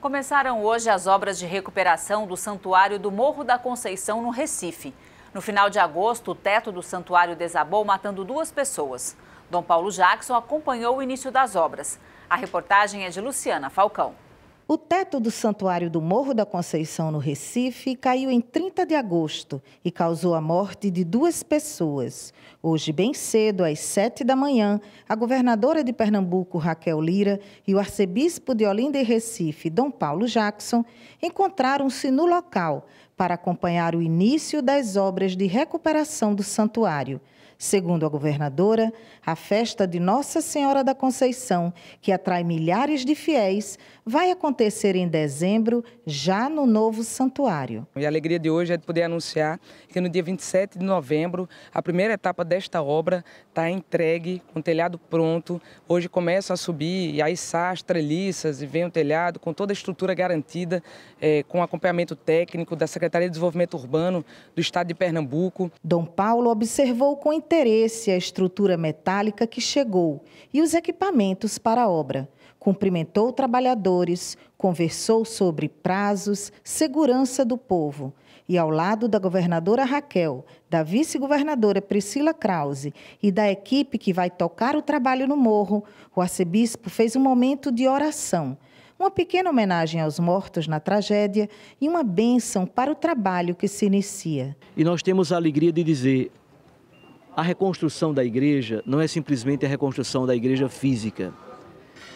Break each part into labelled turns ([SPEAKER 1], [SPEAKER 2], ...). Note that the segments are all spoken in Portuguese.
[SPEAKER 1] Começaram hoje as obras de recuperação do Santuário do Morro da Conceição, no Recife. No final de agosto, o teto do santuário desabou, matando duas pessoas. Dom Paulo Jackson acompanhou o início das obras. A reportagem é de Luciana Falcão. O teto do Santuário do Morro da Conceição, no Recife, caiu em 30 de agosto e causou a morte de duas pessoas. Hoje, bem cedo, às 7 da manhã, a governadora de Pernambuco, Raquel Lira, e o arcebispo de Olinda e Recife, Dom Paulo Jackson, encontraram-se no local para acompanhar o início das obras de recuperação do santuário. Segundo a governadora, a festa de Nossa Senhora da Conceição, que atrai milhares de fiéis, vai acontecer em dezembro, já no novo santuário.
[SPEAKER 2] E a alegria de hoje é de poder anunciar que no dia 27 de novembro, a primeira etapa desta obra está entregue, com o telhado pronto. Hoje começa a subir e aí as treliças e vem o telhado com toda a estrutura garantida, é, com acompanhamento técnico da Secretaria Secretaria de Desenvolvimento Urbano do Estado de Pernambuco.
[SPEAKER 1] Dom Paulo observou com interesse a estrutura metálica que chegou e os equipamentos para a obra. Cumprimentou trabalhadores, conversou sobre prazos, segurança do povo e ao lado da governadora Raquel, da vice-governadora Priscila Krause e da equipe que vai tocar o trabalho no morro, o arcebispo fez um momento de oração uma pequena homenagem aos mortos na tragédia e uma bênção para o trabalho que se inicia.
[SPEAKER 3] E nós temos a alegria de dizer: a reconstrução da igreja não é simplesmente a reconstrução da igreja física,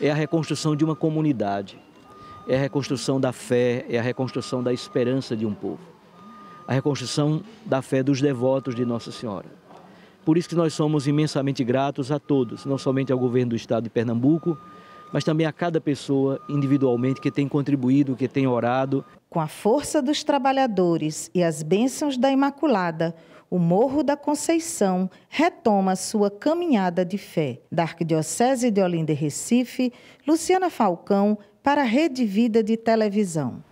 [SPEAKER 3] é a reconstrução de uma comunidade, é a reconstrução da fé, é a reconstrução da esperança de um povo a reconstrução da fé dos devotos de Nossa Senhora. Por isso que nós somos imensamente gratos a todos, não somente ao governo do estado de Pernambuco, mas também a cada pessoa individualmente que tem contribuído, que tem orado. Com a
[SPEAKER 1] força dos trabalhadores e as bênçãos da Imaculada, o Morro da Conceição retoma sua caminhada de fé. Da Arquidiocese de Olinda e Recife, Luciana Falcão, para a Rede Vida de Televisão.